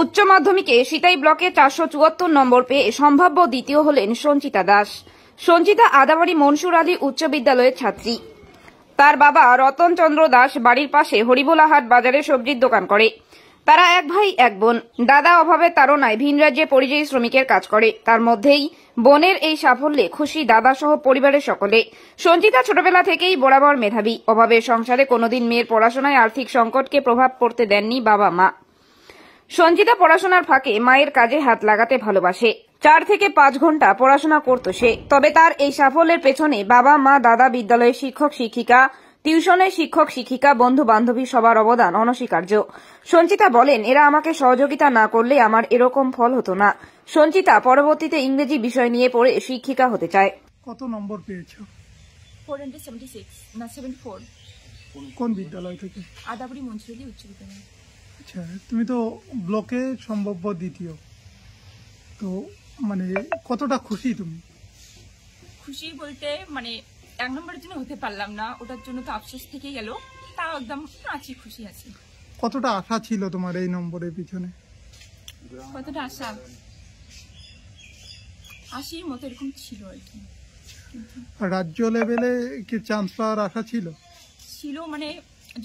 উচ্চ মাধ্যমিকে সিতাই ব্লকে চারশো চুয়াত্তর নম্বর পেয়ে সম্ভাব্য দ্বিতীয় হলেন সঞ্চিতা দাস সঞ্চিতা আদাবাড়ি মনসুর আলী উচ্চ বিদ্যালয়ের ছাত্রী তার বাবা রতন চন্দ্র দাস বাড়ির পাশে হরিবোলাহাট বাজারে সবজির দোকান করে তারা এক ভাই এক বোন দাদা অভাবে তারনায় ভিন রাজ্যে পরিযায়ী শ্রমিকের কাজ করে তার মধ্যেই বোনের এই সাফল্যে খুশি দাদা সহ পরিবারের সকলে সঞ্চিতা ছোটবেলা থেকেই বরাবর মেধাবী অভাবে সংসারে কোনোদিন মেয়ের পড়াশোনায় আর্থিক সংকটকে প্রভাব পড়তে দেননি বাবা মা সঞ্জিতা পড়াশোনার ফাঁকে মায়ের কাজে হাত লাগাতে ভালোবাসে চার থেকে পাঁচ ঘন্টা পড়াশোনা করত সে তবে তার এই সাফল্যের পেছনে বাবা মা দাদা বিদ্যালয়ের শিক্ষক শিক্ষিকা টিউশনের শিক্ষক শিক্ষিকা বন্ধু বান্ধবী সবার অবদান অনস্বীকার্য সঞ্চিতা বলেন এরা আমাকে সহযোগিতা না করলে আমার এরকম ফল হতো না সঞ্চিতা পরবর্তীতে ইংরেজি বিষয় নিয়ে পড়ে শিক্ষিকা হতে চায় কত নম্বর পেয়েছো 476 না 74 কোন বিদ্যালয় থেকে আদাবরি মঞ্চুরি উচ্চ বিদ্যালয় আচ্ছা তুমি তো ব্লকে সম্ভব্য দ্বিতীয় তো মানে কতটা খুশি তুমি খুশি বলতে মানে এক নম্বরের জন্য হতে পারলাম না ওটার জন্য তো আফসোস থেকে গেল তাও একদম আছি খুশি আছি কতটা আশা ছিল তোমার এই নম্বরের পিছনে কতটা আশা আশির মতো এরকম ছিল আর কি রাজ্য লেভেলে কি চান্স পাওয়ার আশা ছিল ছিল মানে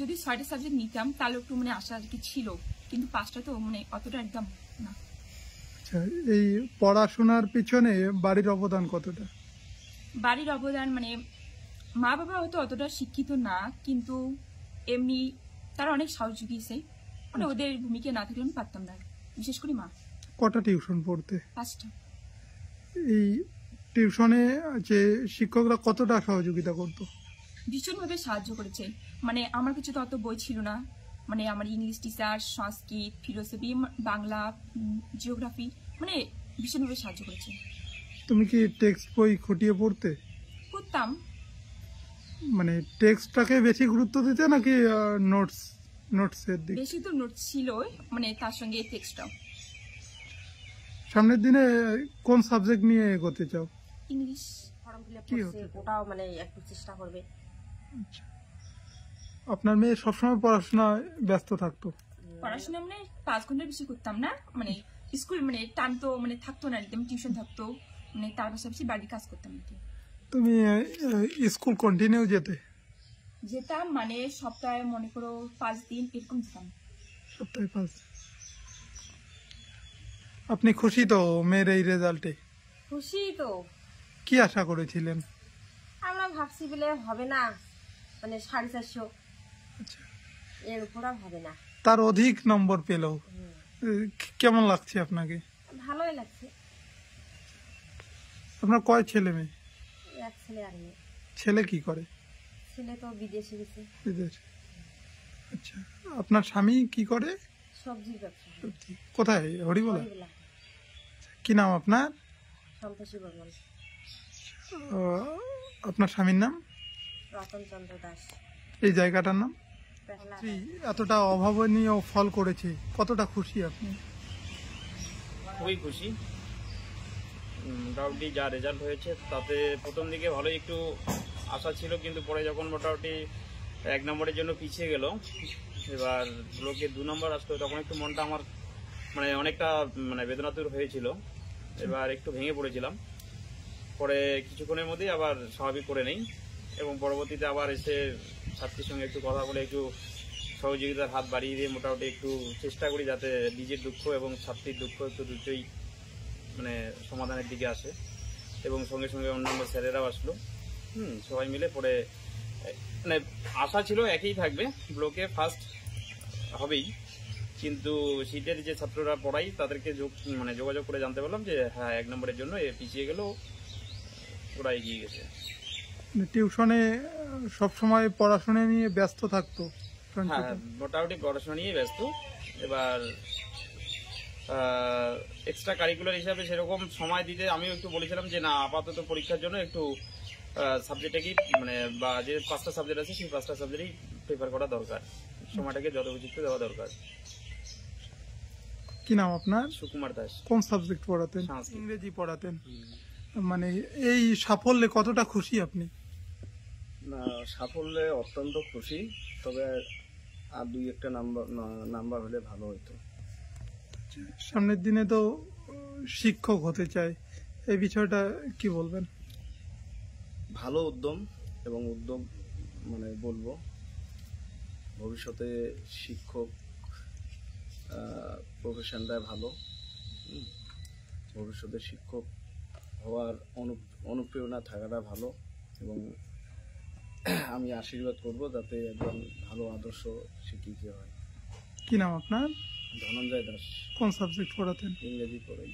যদি ছয়টা সাবজেক্ট নিতাম তাহলে একটু মানে আশা আর কি ছিল কিন্তু পাঁচটা তো মানে অতটা একদম না আচ্ছা এই পড়াশোনার পিছনে বাড়ির অবদান কতটা বাড়ির অবদান মানে মা বাবা হয়তো অতটা শিক্ষিত না কিন্তু এমনি তারা অনেক সাহস মানে আচ্ছা। ওদের ভূমিকা না থাকলে আমি পারতাম না বিশেষ করে মা কটা টিউশন পড়তে পাঁচটা এই টিউশনে যে শিক্ষকরা কতটা সহযোগিতা করতো ভীষণভাবে সাহায্য করেছে মানে আমার কিছু তত বই ছিল না মানে আমার English teacher Sanskrit philosophy Bangla geography মানে ভীষণভাবে সাহায্য করেছে তুমি কি টেক্সট বই খুঁটিয়ে পড়তে পড়তাম মানে টেক্সটটাকে বেশি গুরুত্ব দিতে নাকি নোটস নোটসের দিকে বেশি তো নোটস ছিল মানে তার সঙ্গে টেক্সটটাও সামনের দিনে কোন সাবজেক্ট নিয়ে এগোতে চাও ইংলিশ ফর্ম ফিল আপ ওটাও মানে একটু চেষ্টা করবে আচ্ছা। আপনার মেয়ে সবসময় পড়াশোনায় ব্যস্ত থাকতো পড়াশোনা মানে পাঁচ ঘন্টার বেশি করতাম না মানে স্কুল মানে টান তো মানে থাকতো না একদম টিউশন থাকতো মানে তার পাশাপাশি বাড়ির কাজ করতাম আর কি তুমি স্কুল কন্টিনিউ যেতে যেতাম মানে সপ্তাহে মনে করো পাঁচ দিন এরকম যেতাম সপ্তাহে পাঁচ আপনি খুশি তো মেয়ের এই রেজাল্টে খুশি তো কি আশা করেছিলেন আমরা ভাবছি বলে হবে না মানে সাড়ে চারশো আচ্ছা। এর উপর হবে না তার অধিক নম্বর পেলো কেমন লাগছে আপনাকে ভালোই লাগছে আপনার কয় ছেলে মেয়ে এক ছেলে আর মেয়ে ছেলে কি করে ছেলে তো বিদেশে গেছে বিদেশে আচ্ছা আপনার স্বামী কি করে সবজির ব্যবসা কোথায় হরিবলা আচ্ছা, কি নাম আপনার সন্তোষী বর্মন আপনার স্বামীর নাম এই জায়গাটার নাম এতটা অভাবনীয় ফল করেছে কতটা খুশি আপনি খুবই খুশি মোটামুটি যা রেজাল্ট হয়েছে তাতে প্রথম দিকে ভালোই একটু আশা ছিল কিন্তু পরে যখন মোটামুটি এক নম্বরের জন্য পিছিয়ে গেল এবার লোকে দু নম্বর আসতো তখন একটু মনটা আমার মানে অনেকটা মানে বেদনাতুর হয়েছিল এবার একটু ভেঙে পড়েছিলাম পরে কিছুক্ষণের মধ্যেই আবার স্বাভাবিক করে নেই এবং পরবর্তীতে আবার এসে ছাত্রীর সঙ্গে একটু কথা বলে একটু সহযোগিতার হাত বাড়িয়ে দিয়ে মোটামুটি একটু চেষ্টা করি যাতে নিজের দুঃখ এবং ছাত্রীর দুঃখ একটু দুটোই মানে সমাধানের দিকে আসে এবং সঙ্গে সঙ্গে অন্যান্য স্যারেরাও আসলো হুম সবাই মিলে পরে মানে আশা ছিল একই থাকবে ব্লকে ফার্স্ট হবেই কিন্তু সিটের যে ছাত্ররা পড়াই তাদেরকে যোগ মানে যোগাযোগ করে জানতে পারলাম যে হ্যাঁ এক নম্বরের জন্য এ পিছিয়ে গেলেও ওরা এগিয়ে গেছে টিউশনে সবসময় পড়াশোনা নিয়ে ব্যস্ত থাকতো হ্যাঁ মোটামুটি পড়াশোনা নিয়ে ব্যস্ত এবার এক্সট্রা কারিকুলার হিসাবে সেরকম সময় দিতে আমিও একটু বলেছিলাম যে না আপাতত পরীক্ষার জন্য একটু কি মানে বা যে পাঁচটা সাবজেক্ট আছে সেই পাঁচটা সাবজেক্টেই প্রিফার করা দরকার সময়টাকে যত দেওয়া দরকার কি নাম আপনার সুকুমার দাস কোন সাবজেক্ট পড়াতেন ইংরেজি পড়াতেন মানে এই সাফল্যে কতটা খুশি আপনি সাফল্যে অত্যন্ত খুশি তবে আর দুই একটা নাম্বার নাম্বার হলে ভালো হতো সামনের দিনে তো শিক্ষক হতে চাই এই বিষয়টা কি বলবেন ভালো উদ্যম এবং উদ্যোগ মানে বলবো ভবিষ্যতে শিক্ষক প্রফেশনটা ভালো ভবিষ্যতে শিক্ষক হওয়ার অনুপ্রেরণা থাকাটা ভালো এবং আমি আশীর্বাদ করব যাতে একজন ভালো আদর্শ শিক্ষিত হয় কি নাম আপনার ধনঞ্জয় দাস কোন সাবজেক্ট পড়াতেন ইংরেজি পড়াই